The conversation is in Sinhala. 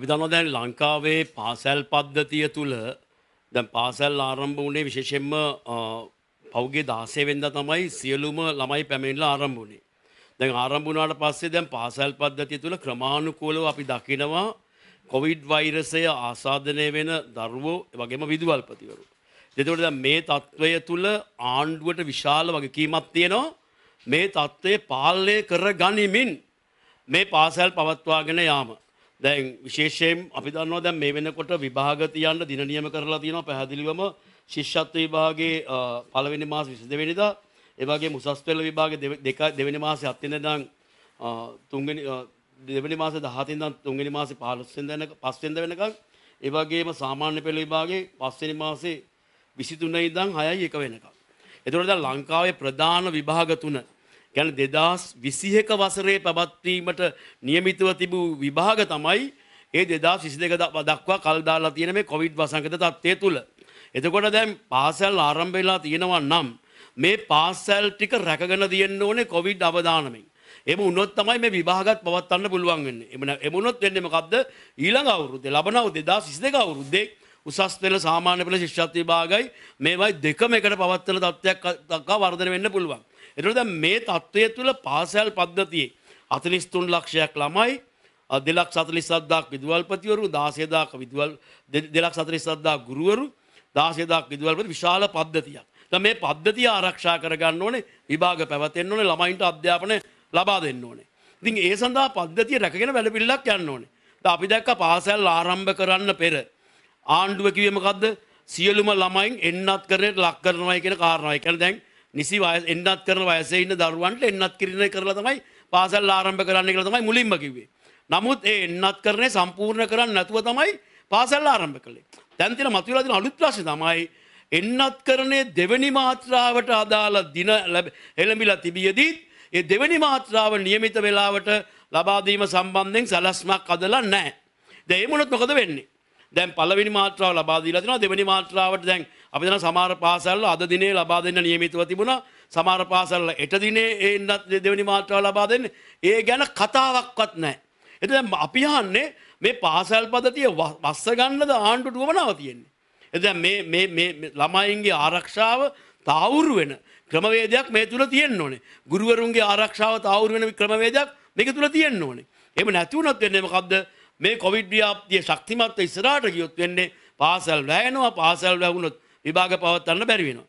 අපි දන්න දැන් ලංකාවේ පාසැල් පද්ධතිය තුළ දැන් පාසැල් ආරම්භ වුණේ විශේෂෙන්ම පෞගේ දාසේ වෙන්ද තමයි සියලුම ළමයි පැමිණිලා ආරම්භ වුණේ. දැන් ආරම්භ වුණාට පස්සේ දැන් පාසල් පද්ධතිය තුල ක්‍රමානුකූලව අපි දකිනවා කොවිඩ් වෛරසය ආසාදනය වෙන දරුවෝ වගේම විදුහල්පතිවරු. එතකොට දැන් මේ తත්වය තුල ආණ්ඩුවට විශාල වගකීමක් තියෙනවා. මේ తත්වය පාලනය කර ගනිමින් මේ පාසල් පවත්වාගෙන යාම දැන් විශේෂයෙන් අපි දන්නවා දැන් මේ වෙනකොට විභාග තියන්න දින නියම කරලා තියෙනවා පැහැදිලිවම ශිෂ්‍යත්ව විභාගයේ පළවෙනි මාස 22 වෙනිදා ඒ වගේම උසස් පෙළ විභාගයේ දෙක දෙවෙනි මාසේ 7 වෙනිදා තුන්වෙනි දෙවැනි මාස දහතින් දන් තුන්ගනි මාස පහලස්සෙන් දැන පස්සෙන්ද වෙනකක් ඒවගේම සාමාන්‍ය පෙළ විභාගේ පස්සෙනි මාසේ විසිතුන්න ඉදං හයයි එක වෙනකක්. එතුරද ලංකාවේ ප්‍රධාන විභාග තුන ගැන දෙදස් විසිහක වසරේ පැබත්වීමට නියමිතව තිබූ විභාග තමයි ඒ දෙදා සිසි දෙක දක්වා කල්දාලා තියෙන මේ කොවිඩ් වසංගත තත්ත්වය තුළ. එතකොට දැන් පාසැල් ආරම්භවෙලා තියෙනවා නම් මේ පාසැල් ටික රැකගෙන තියෙන්න ඕනේ කොවිඩ් අවධානමින්. එම උනොත් තමයි මේ විභාගත් පවත්වන්න පුළුවන් වෙන්නේ. එමන එමුණොත් වෙන්නේ මොකද්ද? ඊළඟ අවුරුද්දේ ලබනව 2022 අවුරුද්දේ උසස් පෙළ සාමාන්‍ය පෙළ ශිෂ්‍යත්ව විභාගයි මේවයි දෙකම එකට පවත්වන තත්ත්වයක් දක්වා වර්ධනය වෙන්න පුළුවන්. එතකොට දැන් මේ தත්ත්වය තුළ පාසල් පද්ධතියේ 43 ලක්ෂයක් ළමයි 247000ක් විදුහල්පතිවරු 16000ක විදුහල් 247000 ගුරුවරු 16000ක් විදුහල්පති විශාල පද්ධතියක්. දැන් මේ පද්ධතිය ආරක්ෂා කරගන්න ඕනේ විභාග පැවැත්වෙන්න ඕනේ ළමයින්ට අධ්‍යාපනය ලබා දෙන්න ඕනේ. ඉතින් ඒ සඳහා පද්ධතිය රැකගෙන වැඩපිළිවෙලක් යන්න ඕනේ. දැන් අපි දැක්ක පාසල් ආරම්භ කරන්න පෙර ආණ්ඩුව කිව්වේ මොකද්ද? සියලුම ළමයින් එන්නත් කරේට ලක් කරනවායි කියන කාරණාවයි. ඒ කියන්නේ දැන් නිසි එන්නත් කරන වයසේ ඉන්න දරුවන්ට එන්නත් කිරණ කරලා තමයි පාසල් ආරම්භ කරන්න කියලා තමයි මුලින්ම කිව්වේ. නමුත් ඒ එන්නත් කරන්නේ සම්පූර්ණ කරන්න නැතුව තමයි පාසල් ආරම්භ කළේ. දැන් තියෙන මතුවලා තියෙන අලුත් ප්‍රශ්නේ තමයි එන්නත් කරන්නේ දෙවෙනි මාත්‍රාවට අදාළ දින එළඹිලා තිබියදී ඒ දෙවෙනි මාත්‍රාව નિયમિત වෙලාවට ලබා දීම සම්බන්ධයෙන් සැලැස්මක් අදලා නැහැ. දැන් ඒ මොනොත් මොකද වෙන්නේ? දැන් පළවෙනි මාත්‍රාව ලබා දීලා තිනවා දෙවෙනි මාත්‍රාවට දැන් අපි දන්න සමහර පාසල් අද දිනේ ලබා දෙන්න නියමිතව තිබුණා සමහර පාසල් එට දිනේ එන්නත් දෙවෙනි මාත්‍රාව ලබා දෙන්නේ ඒ ගැන කතාවක්වත් නැහැ. එතන දැන් අපි අහන්නේ මේ පාසල් පද්ධතිය වස්ස ගන්නද ආණ්ඩුවට උවමනාව තියෙන්නේ. එතන මේ මේ මේ ළමයින්ගේ ආරක්ෂාව තාවුරු වෙන ක්‍රමවේදයක් මේ තුල තියෙන්න ඕනේ. ගුරුවරුන්ගේ ආරක්ෂාව තාවුරු වෙන ක්‍රමවේදයක් මේක තුල තියෙන්න ඕනේ. එහෙම නැති වුණොත් වෙන්නේ මොකද්ද? මේ කොවිඩ් ව්‍යාප්තිය ශක්තිමත්ව ඉස්සරහට ගියොත් වෙන්නේ පාසල් වැයෙනවා පාසල් වැවුනොත් විභාග පවත්වන්න බැරි වෙනවා.